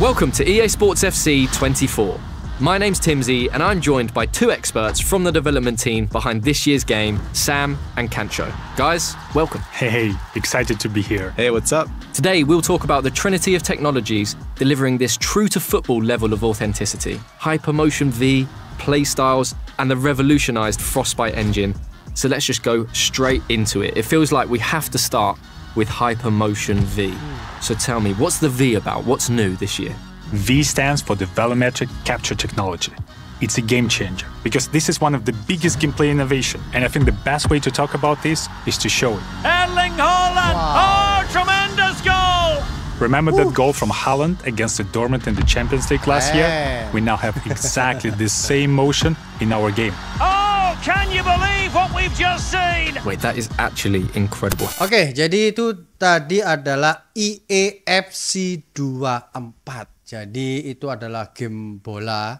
Welcome to EA Sports FC 24. My name's Timzy, and I'm joined by two experts from the development team behind this year's game, Sam and Cancho. Guys, welcome. Hey, excited to be here. Hey, what's up? Today, we'll talk about the trinity of technologies delivering this true to football level of authenticity Hypermotion V, playstyles, and the revolutionized Frostbite engine. So let's just go straight into it. It feels like we have to start with Hypermotion V. So tell me, what's the V about? What's new this year? V stands for the Velometric Capture Technology. It's a game changer, because this is one of the biggest gameplay innovation, and I think the best way to talk about this is to show it. Erling Haaland! Wow. Oh, tremendous goal! Remember Ooh. that goal from Haaland against the Dortmund in the Champions League last year? We now have exactly the same motion in our game. Oh, can you believe we've just seen. Wait, that is actually incredible. Oke, okay, jadi itu tadi adalah EAFC 24. Jadi itu adalah game bola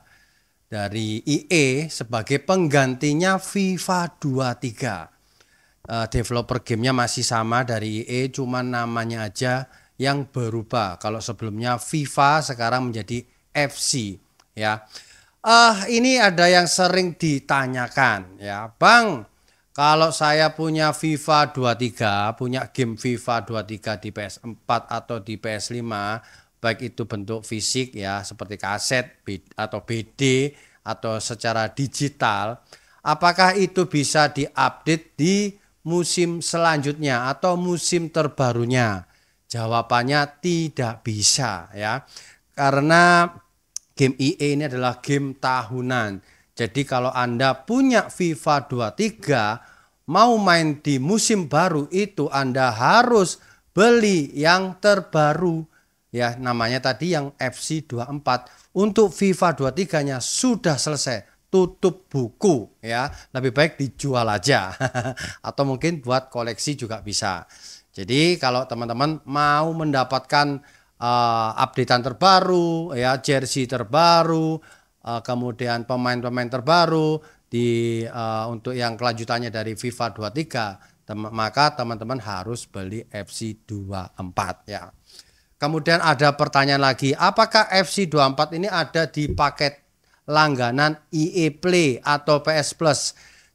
dari IE sebagai penggantinya FIFA 23. Uh, eh, developer gamenya masih sama dari IE, cuman namanya aja yang berubah. Kalau sebelumnya FIFA sekarang menjadi FC ya. Ah, uh, ini ada yang sering ditanyakan ya, Bang. Kalau saya punya FIFA 23, punya game FIFA 23 di PS4 atau di PS5, baik itu bentuk fisik ya seperti kaset atau BD atau secara digital, apakah itu bisa diupdate di musim selanjutnya atau musim terbarunya? Jawabannya tidak bisa ya. Karena game EA ini adalah game tahunan jadi kalau Anda punya FIFA 23 mau main di musim baru itu Anda harus beli yang terbaru ya namanya tadi yang FC 24 untuk FIFA 23-nya sudah selesai tutup buku ya lebih baik dijual aja atau mungkin buat koleksi juga bisa jadi kalau teman-teman mau mendapatkan uh, updatean terbaru ya jersey terbaru Eh, kemudian pemain-pemain terbaru di uh, untuk yang kelanjutannya dari FIFA 23 tem maka teman-teman harus beli FC 24 ya. Kemudian ada pertanyaan lagi, apakah FC 24 ini ada di paket langganan EA Play atau PS Plus?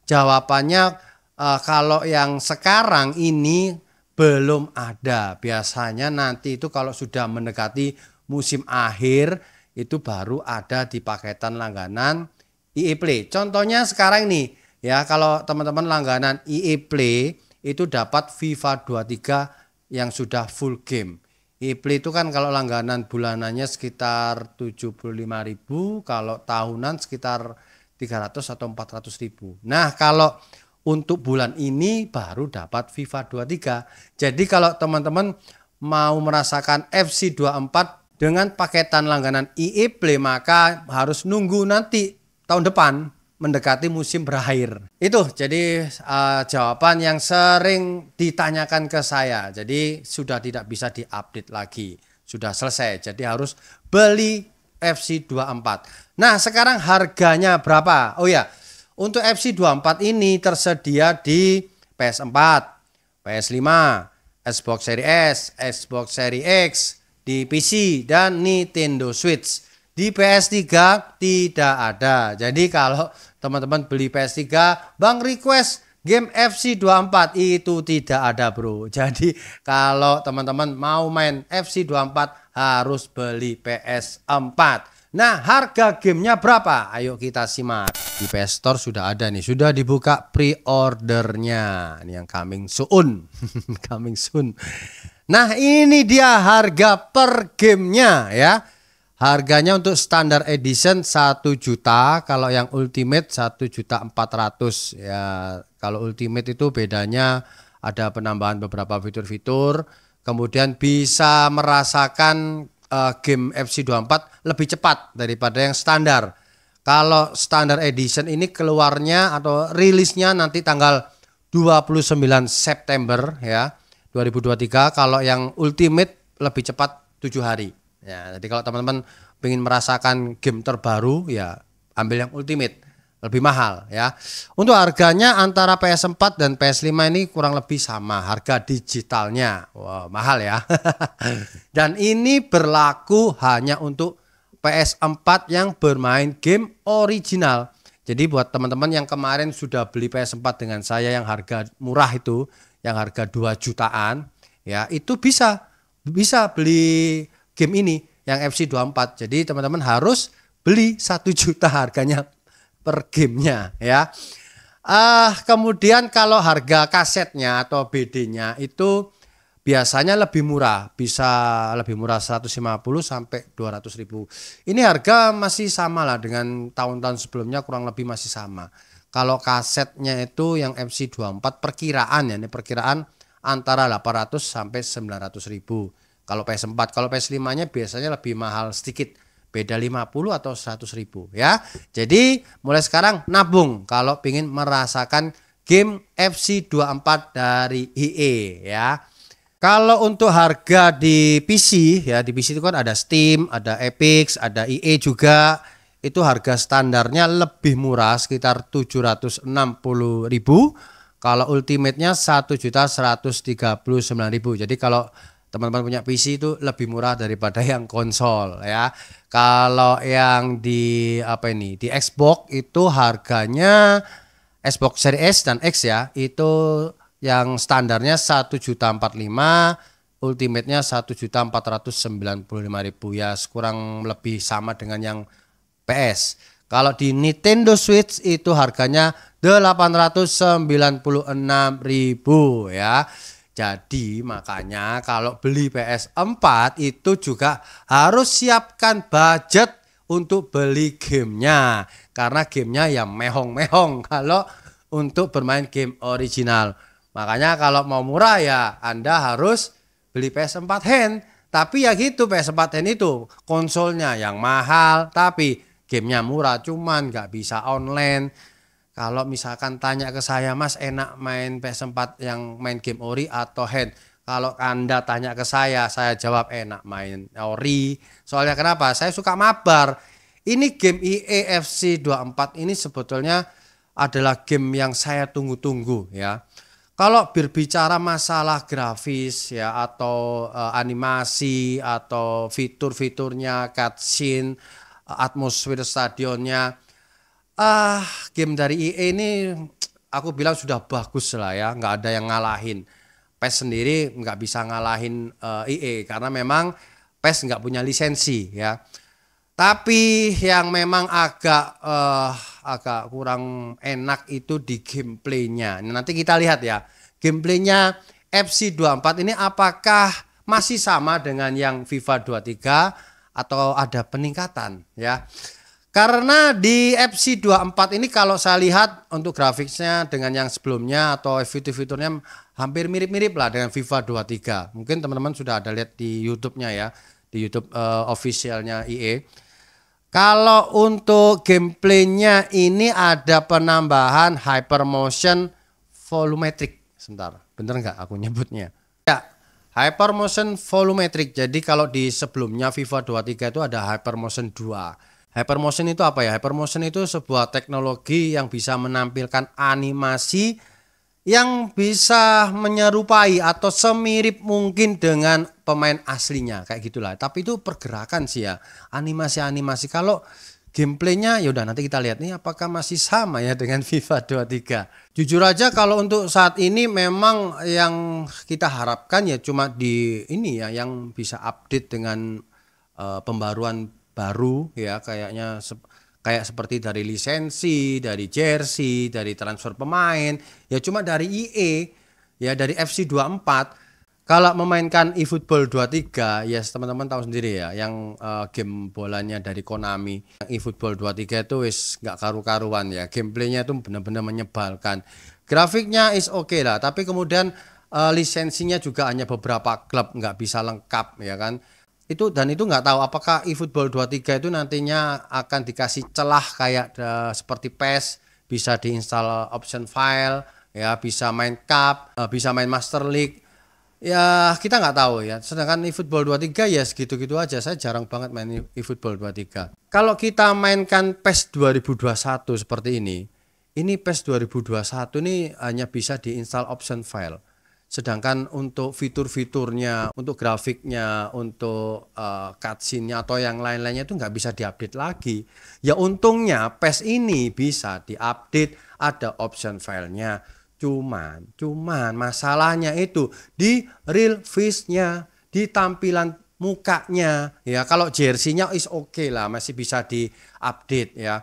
Jawabannya uh, kalau yang sekarang ini belum ada. Biasanya nanti itu kalau sudah mendekati musim akhir itu baru ada di paketan langganan IE Play. Contohnya sekarang ini ya kalau teman-teman langganan IE Play itu dapat FIFA 23 yang sudah full game. IE Play itu kan kalau langganan bulanannya sekitar 75.000, kalau tahunan sekitar 300 atau 400.000. Nah, kalau untuk bulan ini baru dapat FIFA 23. Jadi kalau teman-teman mau merasakan FC 24 dengan paketan langganan e Play maka harus nunggu nanti tahun depan mendekati musim berakhir. Itu jadi uh, jawaban yang sering ditanyakan ke saya. Jadi sudah tidak bisa diupdate lagi. Sudah selesai. Jadi harus beli FC24. Nah, sekarang harganya berapa? Oh ya, untuk FC24 ini tersedia di PS4, PS5, Xbox Series S, Xbox Series X, di PC dan Nintendo Switch. Di PS3 tidak ada. Jadi kalau teman-teman beli PS3, Bang request game FC24 itu tidak ada, Bro. Jadi kalau teman-teman mau main FC24 harus beli PS4. Nah, harga gamenya berapa? Ayo kita simak. Di PS Store sudah ada nih, sudah dibuka pre-ordernya. Ini yang coming soon. coming soon. Nah ini dia harga per gamenya ya. Harganya untuk standar edition 1 juta, kalau yang ultimate 1 juta 400 ya. Kalau ultimate itu bedanya ada penambahan beberapa fitur-fitur, kemudian bisa merasakan uh, game FC24 lebih cepat daripada yang standar. Kalau standar edition ini keluarnya atau rilisnya nanti tanggal 29 September ya. 2023 kalau yang ultimate lebih cepat tujuh hari ya jadi kalau teman-teman ingin merasakan game terbaru ya ambil yang ultimate lebih mahal ya untuk harganya antara PS4 dan PS5 ini kurang lebih sama harga digitalnya wow, mahal ya dan ini berlaku hanya untuk PS4 yang bermain game original jadi buat teman-teman yang kemarin sudah beli PS4 dengan saya yang harga murah itu, yang harga 2 jutaan, ya itu bisa bisa beli game ini yang FC24. Jadi teman-teman harus beli 1 juta harganya per gamenya ya. Uh, kemudian kalau harga kasetnya atau BD-nya itu biasanya lebih murah, bisa lebih murah 150 sampai 200 ribu. Ini harga masih sama lah dengan tahun-tahun sebelumnya kurang lebih masih sama. Kalau kasetnya itu yang MC24 perkiraan ya, ini perkiraan antara 800 sampai 900 ribu. Kalau PS4, kalau PS5 nya biasanya lebih mahal sedikit, beda 50 atau 100 ribu ya. Jadi mulai sekarang nabung kalau ingin merasakan game FC24 dari IE ya. Kalau untuk harga di PC ya di PC itu kan ada Steam, ada Epic, ada EA juga itu harga standarnya lebih murah sekitar 760.000. Kalau ultimate-nya 1.139.000. Jadi kalau teman-teman punya PC itu lebih murah daripada yang konsol ya. Kalau yang di apa ini di Xbox itu harganya Xbox Series S dan X ya itu yang standarnya satu juta empat lima, ultimate-nya satu juta empat ratus sembilan puluh lima ribu ya kurang lebih sama dengan yang PS. Kalau di Nintendo Switch itu harganya delapan ratus sembilan puluh enam ribu ya. Jadi makanya kalau beli PS4 itu juga harus siapkan budget untuk beli gamenya karena gamenya yang mehong-mehong kalau untuk bermain game original. Makanya kalau mau murah ya Anda harus beli PS4 hand. Tapi ya gitu PS4 hand itu konsolnya yang mahal tapi gamenya murah cuman nggak bisa online. Kalau misalkan tanya ke saya mas enak main PS4 yang main game ori atau hand. Kalau Anda tanya ke saya, saya jawab enak main ori. Soalnya kenapa? Saya suka mabar. Ini game EAFC 24 ini sebetulnya adalah game yang saya tunggu-tunggu ya kalau berbicara masalah grafis ya atau uh, animasi atau fitur-fiturnya, cutscene, eh, atmosfer stadionnya, ah game dari EA ini aku bilang sudah bagus lah ya, nggak ada yang ngalahin. PES sendiri nggak bisa ngalahin uh, eh, EA karena memang PES nggak punya lisensi ya. Tapi yang memang agak uh, agak kurang enak itu di gameplaynya. nanti kita lihat ya gameplaynya FC24 ini apakah masih sama dengan yang FIFA 23 atau ada peningkatan ya. Karena di FC24 ini kalau saya lihat untuk grafiknya dengan yang sebelumnya atau fitur-fiturnya hampir mirip-mirip lah dengan FIFA 23. Mungkin teman-teman sudah ada lihat di YouTube-nya ya, di YouTube uh, officialnya IE. Kalau untuk gameplaynya ini ada penambahan hypermotion volumetric. Sebentar, bener nggak aku nyebutnya? Ya, hypermotion volumetric. Jadi kalau di sebelumnya FIFA 23 itu ada hypermotion 2. Hypermotion itu apa ya? Hypermotion itu sebuah teknologi yang bisa menampilkan animasi yang bisa menyerupai atau semirip mungkin dengan pemain aslinya kayak gitulah. Tapi itu pergerakan sih ya, animasi-animasi. Kalau gameplaynya ya udah nanti kita lihat nih apakah masih sama ya dengan FIFA 23. Jujur aja kalau untuk saat ini memang yang kita harapkan ya cuma di ini ya yang bisa update dengan uh, pembaruan baru ya kayaknya kayak seperti dari lisensi, dari jersey, dari transfer pemain, ya cuma dari IE, ya dari FC 24. Kalau memainkan eFootball 23, ya yes, teman-teman tahu sendiri ya, yang uh, game bolanya dari Konami, yang eFootball 23 itu wis nggak karu-karuan ya, gameplaynya itu benar-benar menyebalkan. Grafiknya is oke okay lah, tapi kemudian uh, lisensinya juga hanya beberapa klub nggak bisa lengkap ya kan itu dan itu nggak tahu apakah eFootball 23 itu nantinya akan dikasih celah kayak uh, seperti PES bisa diinstal option file ya bisa main cup eh, bisa main master league ya kita nggak tahu ya sedangkan eFootball 23 ya segitu-gitu aja saya jarang banget main eFootball 23 kalau kita mainkan PES 2021 seperti ini ini PES 2021 ini hanya bisa diinstal option file Sedangkan untuk fitur-fiturnya, untuk grafiknya, untuk uh, eh, cutscene atau yang lain-lainnya itu nggak bisa diupdate lagi. Ya untungnya PES ini bisa diupdate, ada option filenya. Cuman, cuman masalahnya itu di real face-nya, di tampilan mukanya. Ya kalau jersey is oke okay lah, masih bisa diupdate ya.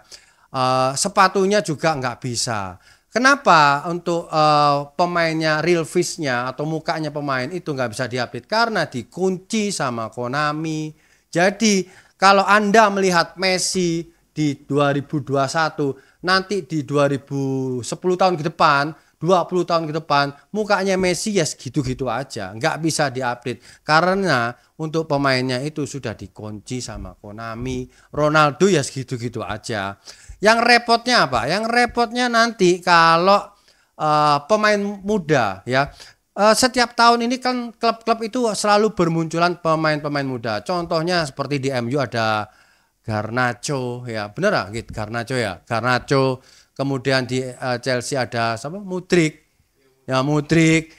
Uh, sepatunya juga nggak bisa. Kenapa untuk uh, pemainnya real face-nya atau mukanya pemain itu nggak bisa diupdate? Karena dikunci sama Konami. Jadi kalau Anda melihat Messi di 2021, nanti di 2010 tahun ke depan, 20 tahun ke depan, mukanya Messi ya yes, gitu-gitu aja. Nggak bisa diupdate. Karena untuk pemainnya itu sudah dikunci sama Konami. Ronaldo ya yes, gitu-gitu aja. Yang repotnya apa? Yang repotnya nanti kalau uh, pemain muda ya uh, setiap tahun ini kan klub-klub itu selalu bermunculan pemain-pemain muda. Contohnya seperti di MU ada Garnacho ya, benar nggak? Gitu, Garnacho ya, Garnacho. Kemudian di uh, Chelsea ada siapa? Mudrik. Ya Mudrik.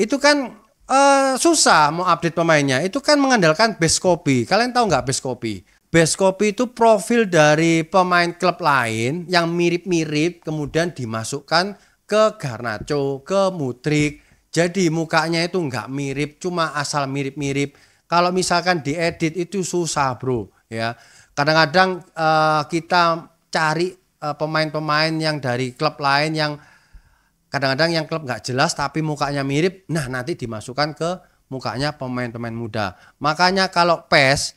Itu kan uh, susah mau update pemainnya. Itu kan mengandalkan base copy. Kalian tahu nggak base copy? Best Copy itu profil dari pemain klub lain yang mirip-mirip kemudian dimasukkan ke Garnacho, ke Mutrik. Jadi mukanya itu nggak mirip, cuma asal mirip-mirip. Kalau misalkan diedit itu susah bro ya. Kadang-kadang uh, kita cari eh, pemain-pemain uh, pemain yang dari klub lain yang kadang-kadang yang klub nggak jelas tapi mukanya mirip. Nah nanti dimasukkan ke mukanya pemain-pemain muda. Makanya kalau PES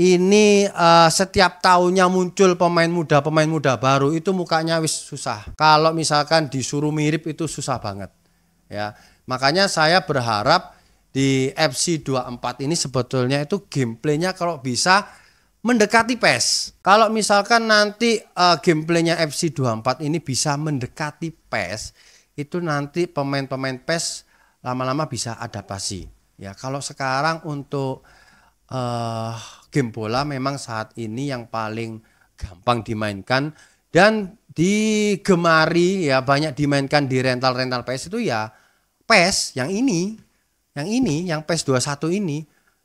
ini uh, setiap tahunnya muncul pemain muda pemain muda baru itu mukanya wis susah kalau misalkan disuruh mirip itu susah banget ya makanya saya berharap di FC24 ini sebetulnya itu gameplaynya kalau bisa mendekati PES kalau misalkan nanti uh, gameplaynya FC24 ini bisa mendekati PES itu nanti pemain-pemain PES lama-lama bisa adaptasi ya kalau sekarang untuk uh, game bola memang saat ini yang paling gampang dimainkan dan digemari ya banyak dimainkan di rental-rental PS itu ya PS yang ini, yang ini, yang PES 21 ini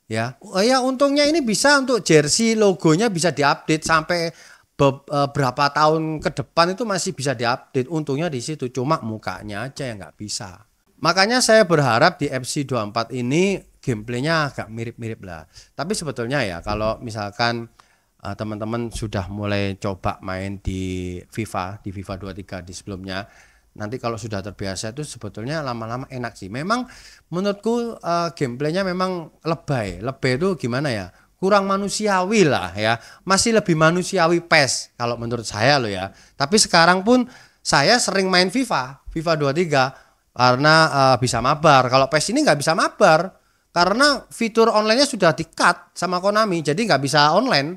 ya. Oh ya untungnya ini bisa untuk jersey logonya bisa diupdate sampai beberapa e, tahun ke depan itu masih bisa diupdate. Untungnya di situ cuma mukanya aja yang nggak bisa. Makanya saya berharap di FC 24 ini gameplaynya agak mirip-mirip lah. Tapi sebetulnya ya kalau misalkan teman eh, teman-teman sudah mulai coba main di FIFA, di FIFA 23 di sebelumnya, nanti kalau sudah terbiasa itu sebetulnya lama-lama enak sih. Memang menurutku uh, gameplaynya memang lebay. Lebay itu gimana ya? Kurang manusiawi lah ya. Masih lebih manusiawi PES kalau menurut saya loh ya. Tapi sekarang pun saya sering main FIFA, FIFA 23 karena uh, bisa mabar. Kalau PES ini nggak bisa mabar karena fitur onlinenya sudah di-cut sama Konami, jadi nggak bisa online.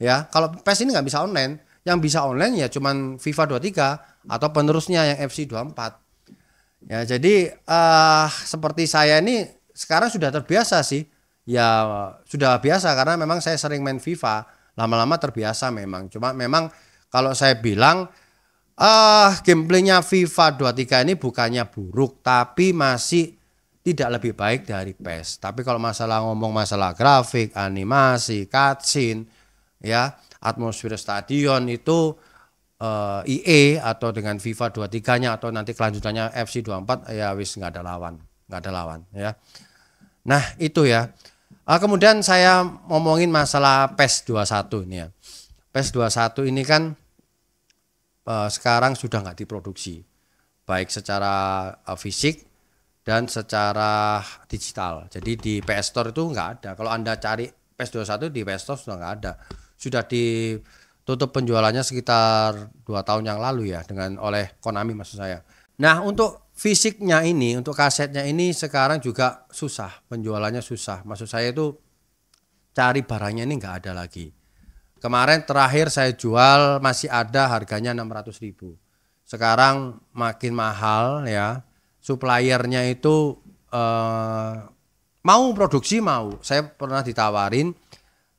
Ya, kalau PES ini nggak bisa online. Yang bisa online ya cuman FIFA 23 atau penerusnya yang FC 24. Ya, jadi uh, seperti saya ini sekarang sudah terbiasa sih. Ya, sudah biasa karena memang saya sering main FIFA. Lama-lama terbiasa memang. Cuma memang kalau saya bilang ah uh, gameplaynya FIFA 23 ini bukannya buruk tapi masih tidak lebih baik dari PES. Tapi kalau masalah ngomong masalah grafik, animasi, cutscene, ya atmosfer stadion itu uh, eh, IE atau dengan FIFA 23-nya atau nanti kelanjutannya FC 24 ya wis nggak ada lawan, nggak ada lawan ya. Nah itu ya. Uh, kemudian saya ngomongin masalah PES 21 ini ya. PES 21 ini kan uh, sekarang sudah nggak diproduksi baik secara uh, fisik dan secara digital. Jadi di PS Store itu nggak ada. Kalau Anda cari PS21 di PS Store sudah nggak ada. Sudah ditutup penjualannya sekitar dua tahun yang lalu ya dengan oleh Konami maksud saya. Nah untuk fisiknya ini, untuk kasetnya ini sekarang juga susah. Penjualannya susah. Maksud saya itu cari barangnya ini nggak ada lagi. Kemarin terakhir saya jual masih ada harganya 600 ribu. Sekarang makin mahal ya suppliernya itu eh, mau produksi mau. Saya pernah ditawarin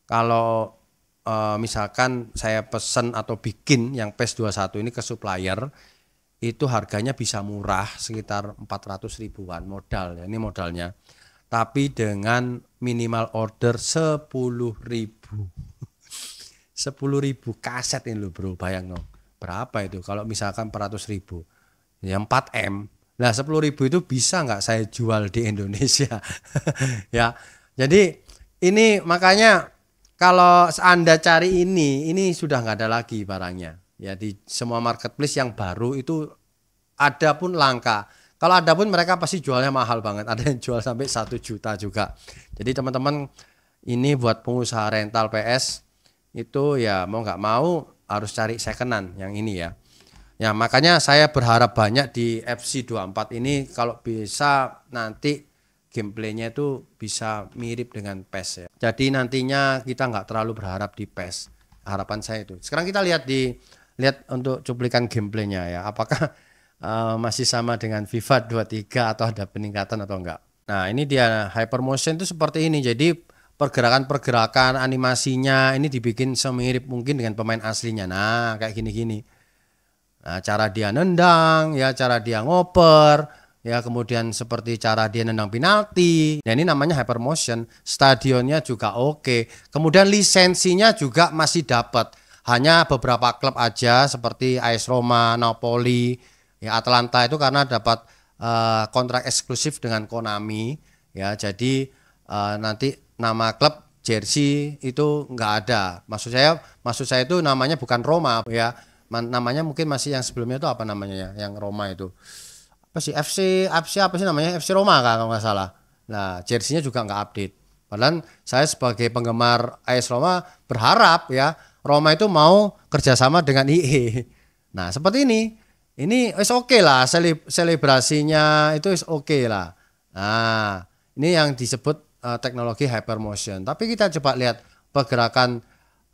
kalau eh, misalkan saya pesen atau bikin yang PES 21 ini ke supplier itu harganya bisa murah sekitar 400 ribuan modal ya ini modalnya tapi dengan minimal order 10 ribu 10 ribu kaset ini loh bro bayang dong berapa itu kalau misalkan 400 ribu ya 4 M Nah, sepuluh ribu itu bisa nggak saya jual di Indonesia? ya. Jadi ini makanya kalau Anda cari ini, ini sudah nggak ada lagi barangnya. Ya di semua marketplace yang baru itu ada pun langka. Kalau ada pun mereka pasti jualnya mahal banget. Ada yang jual sampai satu juta juga. Jadi teman-teman ini buat pengusaha rental PS itu ya mau nggak mau harus cari secondan yang ini ya. Ya, makanya saya berharap banyak di FC24 ini kalau bisa nanti gameplaynya itu bisa mirip dengan PES ya. Jadi nantinya kita nggak terlalu berharap di PES. Harapan saya itu. Sekarang kita lihat di lihat untuk cuplikan gameplaynya ya. Apakah uh, masih sama dengan FIFA 23 atau ada peningkatan atau enggak? Nah ini dia hyper motion itu seperti ini. Jadi pergerakan-pergerakan animasinya ini dibikin semirip mungkin dengan pemain aslinya. Nah kayak gini-gini. Nah, cara dia nendang, ya cara dia ngoper, ya kemudian seperti cara dia nendang penalti. ya ini namanya hypermotion. Stadionnya juga oke. Kemudian lisensinya juga masih dapat. Hanya beberapa klub aja seperti AS Roma, Napoli, ya Atlanta itu karena dapat uh, kontrak eksklusif dengan Konami. Ya, jadi uh, nanti nama klub jersey itu enggak ada. Maksud saya, maksud saya itu namanya bukan Roma ya Man, namanya mungkin masih yang sebelumnya itu apa namanya ya yang Roma itu apa sih FC FC apa sih namanya FC Roma kan, kalau nggak salah nah jersey juga nggak update padahal saya sebagai penggemar AS Roma berharap ya Roma itu mau kerjasama dengan IE nah seperti ini ini is oke okay lah Sele selebrasinya itu is oke okay lah nah ini yang disebut uh, teknologi hypermotion tapi kita coba lihat pergerakan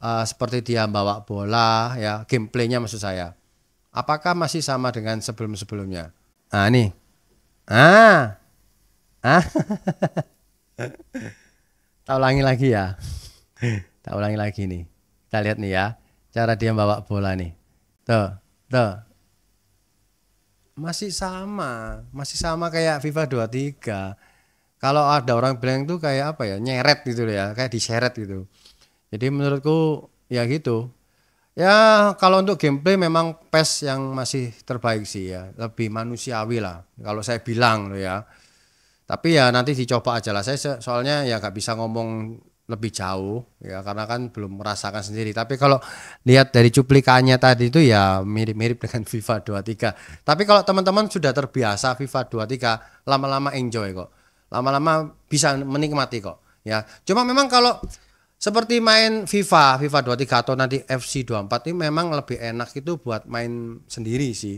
uh, seperti dia bawa bola ya gameplaynya maksud saya apakah masih sama dengan sebelum sebelumnya ah nih ah ah tak ulangi lagi ya tak ulangi lagi nih kita lihat nih ya cara dia bawa bola nih tuh tuh masih sama masih sama kayak FIFA 23 kalau ada orang bilang itu kayak apa ya nyeret gitu ya kayak diseret gitu jadi menurutku ya gitu. Ya kalau untuk gameplay memang PES yang masih terbaik sih ya, lebih manusiawi lah. Kalau saya bilang loh ya. Tapi ya nanti dicoba aja lah. Saya soalnya ya nggak bisa ngomong lebih jauh ya karena kan belum merasakan sendiri. Tapi kalau lihat dari cuplikannya tadi itu ya mirip-mirip dengan FIFA 23. Tapi kalau teman-teman sudah terbiasa FIFA 23, lama-lama enjoy kok. Lama-lama bisa menikmati kok. Ya. Cuma memang kalau seperti main FIFA, FIFA 23 atau nanti FC 24 ini memang lebih enak itu buat main sendiri sih.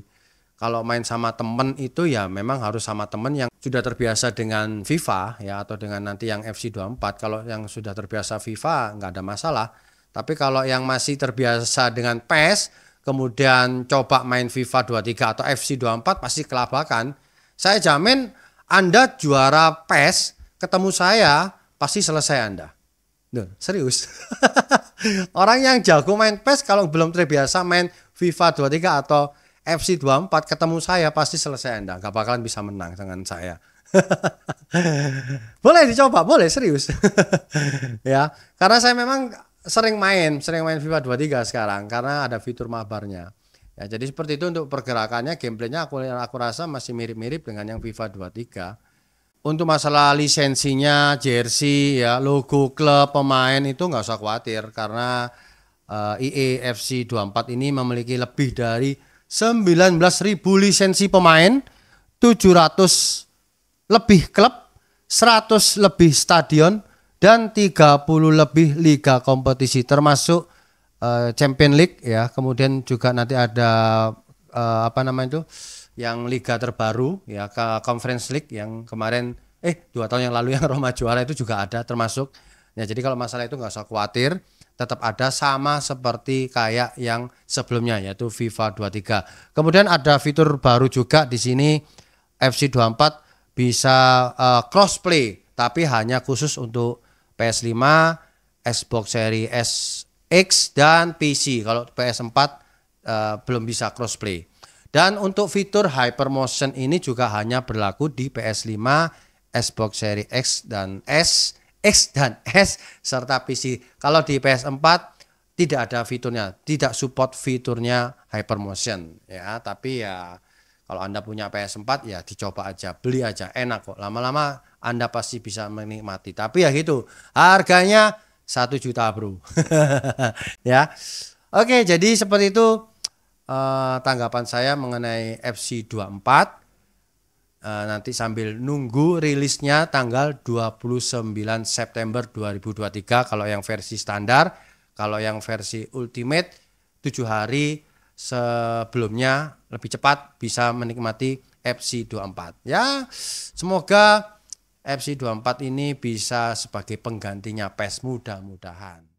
Kalau main sama temen itu ya memang harus sama temen yang sudah terbiasa dengan FIFA ya atau dengan nanti yang FC 24. Kalau yang sudah terbiasa FIFA nggak ada masalah. Tapi kalau yang masih terbiasa dengan PES kemudian coba main FIFA 23 atau FC 24 pasti kelabakan. Saya jamin Anda juara PES ketemu saya pasti selesai Anda serius. Orang yang jago main PES kalau belum terbiasa main FIFA 23 atau FC 24 ketemu saya pasti selesai Anda. Gak bakalan bisa menang dengan saya. boleh dicoba, boleh serius. ya, karena saya memang sering main, sering main FIFA 23 sekarang karena ada fitur mabarnya. Ya, jadi seperti itu untuk pergerakannya, gameplaynya aku aku rasa masih mirip-mirip dengan yang FIFA 23 untuk masalah lisensinya, jersey, ya logo klub, pemain itu nggak usah khawatir karena eh, e uh, 24 ini memiliki lebih dari 19.000 lisensi pemain, 700 lebih klub, 100 lebih stadion, dan 30 lebih liga kompetisi termasuk uh, eh, Champion League ya. Kemudian juga nanti ada uh, apa namanya itu? yang liga terbaru ya ke Conference League yang kemarin eh dua tahun yang lalu yang Roma juara itu juga ada termasuk ya jadi kalau masalah itu nggak usah khawatir tetap ada sama seperti kayak yang sebelumnya yaitu FIFA 23 kemudian ada fitur baru juga di sini FC 24 bisa uh, crossplay tapi hanya khusus untuk PS5 Xbox Series X dan PC kalau PS4 uh, eh, belum bisa crossplay dan untuk fitur Hyper Motion ini juga hanya berlaku di PS5, Xbox Series X dan S, X dan S serta PC. Kalau di PS4 tidak ada fiturnya, tidak support fiturnya Hyper Motion. ya, tapi ya kalau Anda punya PS4 ya dicoba aja, beli aja, enak kok. Lama-lama Anda pasti bisa menikmati. Tapi ya gitu, harganya satu juta bro. ya. Oke, jadi seperti itu Eh, tanggapan saya mengenai FC 24 uh, nanti sambil nunggu rilisnya tanggal 29 September 2023 kalau yang versi standar, kalau yang versi ultimate 7 hari sebelumnya lebih cepat bisa menikmati FC 24. Ya, semoga FC 24 ini bisa sebagai penggantinya PES mudah-mudahan.